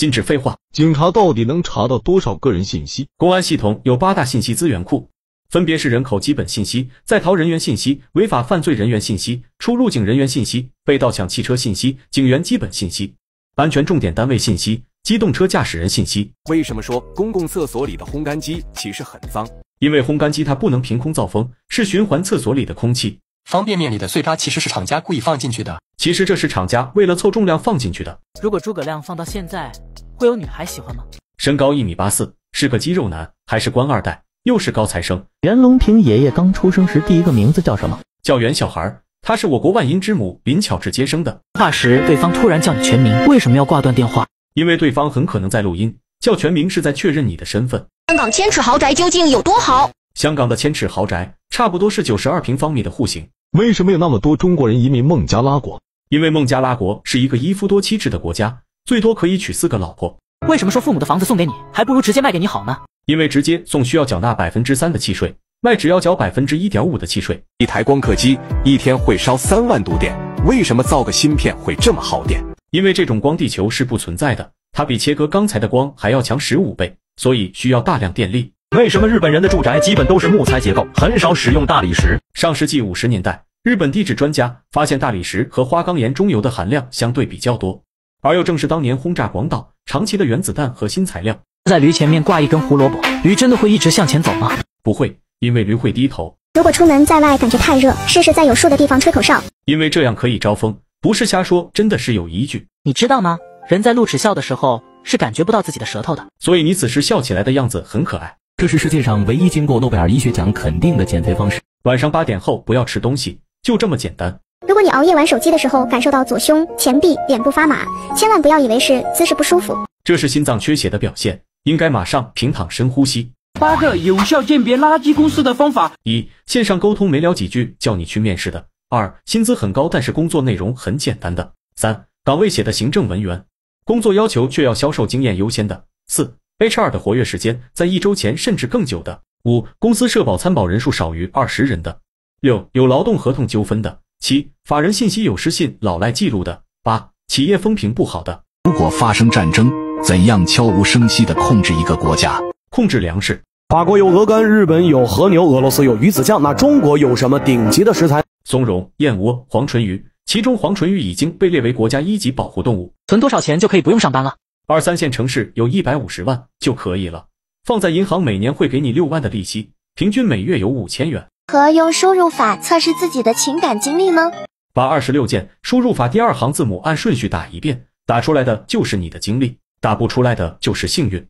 禁止废话。警察到底能查到多少个人信息？公安系统有八大信息资源库，分别是人口基本信息、在逃人员信息、违法犯罪人员信息、出入境人员信息、被盗抢汽车信息、警员基本信息、安全重点单位信息、机动车驾驶人信息。为什么说公共厕所里的烘干机其实很脏？因为烘干机它不能凭空造风，是循环厕所里的空气。方便面里的碎渣其实是厂家故意放进去的，其实这是厂家为了凑重量放进去的。如果诸葛亮放到现在，会有女孩喜欢吗？身高一米八四，是个肌肉男，还是官二代，又是高材生。袁隆平爷爷刚出生时第一个名字叫什么？叫袁小孩。他是我国万婴之母林巧稚接生的。通话时对方突然叫你全名，为什么要挂断电话？因为对方很可能在录音，叫全名是在确认你的身份。香港千尺豪宅究竟有多豪？香港的千尺豪宅差不多是九十二平方米的户型。为什么有那么多中国人移民孟加拉国？因为孟加拉国是一个一夫多妻制的国家，最多可以娶四个老婆。为什么说父母的房子送给你，还不如直接卖给你好呢？因为直接送需要缴纳百分之三的契税，卖只要缴百分之一点五的契税。一台光刻机一天会烧三万度电。为什么造个芯片会这么耗电？因为这种光地球是不存在的，它比切割钢材的光还要强十五倍，所以需要大量电力。为什么日本人的住宅基本都是木材结构，很少使用大理石？上世纪五十年代，日本地质专家发现大理石和花岗岩中油的含量相对比较多，而又正是当年轰炸广岛、长崎的原子弹核心材料。在驴前面挂一根胡萝卜，驴真的会一直向前走吗？不会，因为驴会低头。如果出门在外感觉太热，试试在有树的地方吹口哨，因为这样可以招风。不是瞎说，真的是有依据。你知道吗？人在露齿笑的时候是感觉不到自己的舌头的，所以你此时笑起来的样子很可爱。这是世界上唯一经过诺贝尔医学奖肯定的减肥方式。晚上八点后不要吃东西，就这么简单。如果你熬夜玩手机的时候感受到左胸、前臂、脸部发麻，千万不要以为是姿势不舒服，这是心脏缺血的表现，应该马上平躺深呼吸。八个有效鉴别垃圾公司的方法：一、线上沟通没聊几句叫你去面试的；二、薪资很高但是工作内容很简单的；三、岗位写的行政文员，工作要求却要销售经验优先的；四。H 二的活跃时间在一周前甚至更久的。五、公司社保参保人数少于二十人的。六、有劳动合同纠纷的。七、法人信息有失信老赖记录的。八、企业风评不好的。如果发生战争，怎样悄无声息的控制一个国家？控制粮食。法国有鹅肝，日本有和牛，俄罗斯有鱼子酱，那中国有什么顶级的食材？松茸、燕窝、黄唇鱼，其中黄唇鱼已经被列为国家一级保护动物。存多少钱就可以不用上班了？二三线城市有一百五十万就可以了，放在银行每年会给你六万的利息，平均每月有五千元。和用输入法测试自己的情感经历吗？把二十六键输入法第二行字母按顺序打一遍，打出来的就是你的经历，打不出来的就是幸运。